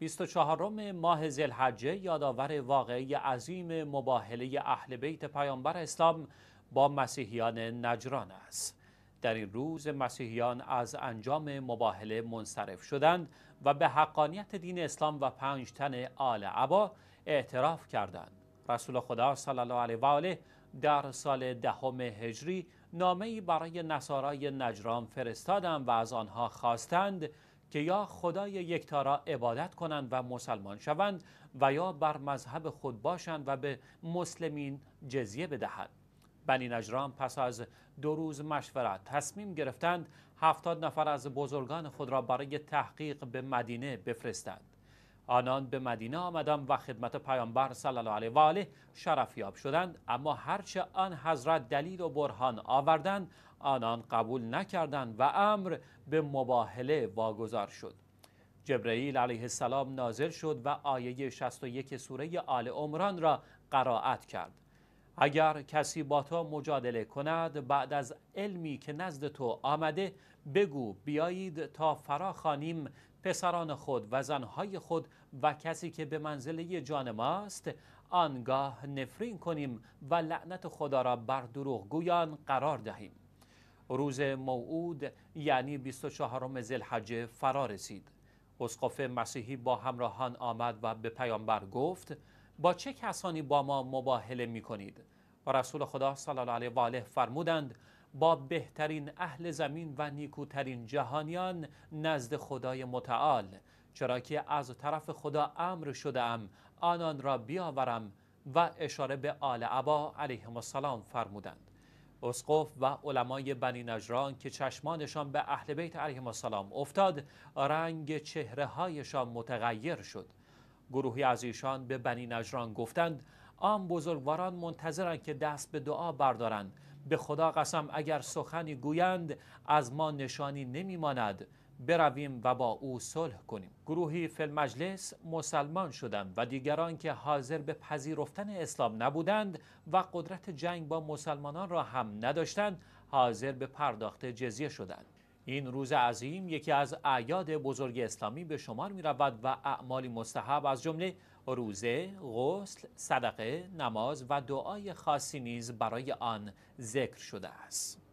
24 ماه زلحجه یادآور واقعی عظیم مباهله اهل بیت پیامبر اسلام با مسیحیان نجران است. در این روز مسیحیان از انجام مباهله منصرف شدند و به حقانیت دین اسلام و پنج تن آل عبا اعتراف کردند. رسول خدا صلی الله علیه و آله در سال دهم هجری نامه‌ای برای نصارای نجران فرستادند و از آنها خواستند که یا خدای یکتا را عبادت کنند و مسلمان شوند و یا بر مذهب خود باشند و به مسلمین جزیه بدهند بنی نجران پس از دو روز مشورت تصمیم گرفتند هفتاد نفر از بزرگان خود را برای تحقیق به مدینه بفرستند آنان به مدینه آمدند و خدمت پیامبر صلی الله علیه و آله شرفیاب شدند اما هرچه آن حضرت دلیل و برهان آوردند آنان قبول نکردند و امر به مباهله واگذار شد جبرئیل علیه السلام نازل شد و آیه 61 سوره آل عمران را قرائت کرد اگر کسی با تو مجادله کند بعد از علمی که نزد تو آمده بگو بیایید تا فرا خانیم پسران خود و زنهای خود و کسی که به منزله جان ماست آنگاه نفرین کنیم و لعنت خدا را بر گویان قرار دهیم روز موعود یعنی 24 زلحجه فرا رسید اسقف مسیحی با همراهان آمد و به پیامبر گفت با چه کسانی با ما مباهله می کنید و رسول خدا صلی الله علیه و آله فرمودند با بهترین اهل زمین و نیکوترین جهانیان نزد خدای متعال چرا که از طرف خدا امر شده ام آنان را بیاورم و اشاره به آل عبا علیهم السلام فرمودند اسقف و علمای بنی نجران که چشمانشان به اهل بیت علیهم السلام افتاد رنگ چهره هایشان متغیر شد گروهی از ایشان به بنی نجران گفتند آن بزرگواران منتظرند که دست به دعا بردارند به خدا قسم اگر سخنی گویند از ما نشانی نمیماند برویم و با او صلح کنیم گروهی فل مجلس مسلمان شدند و دیگران که حاضر به پذیرفتن اسلام نبودند و قدرت جنگ با مسلمانان را هم نداشتند حاضر به پرداخت جزیه شدند این روز عظیم یکی از اعیاد بزرگ اسلامی به شمار می رود و اعمالی مستحب از جمله روزه، غسل، صدقه، نماز و دعای خاصی نیز برای آن ذکر شده است.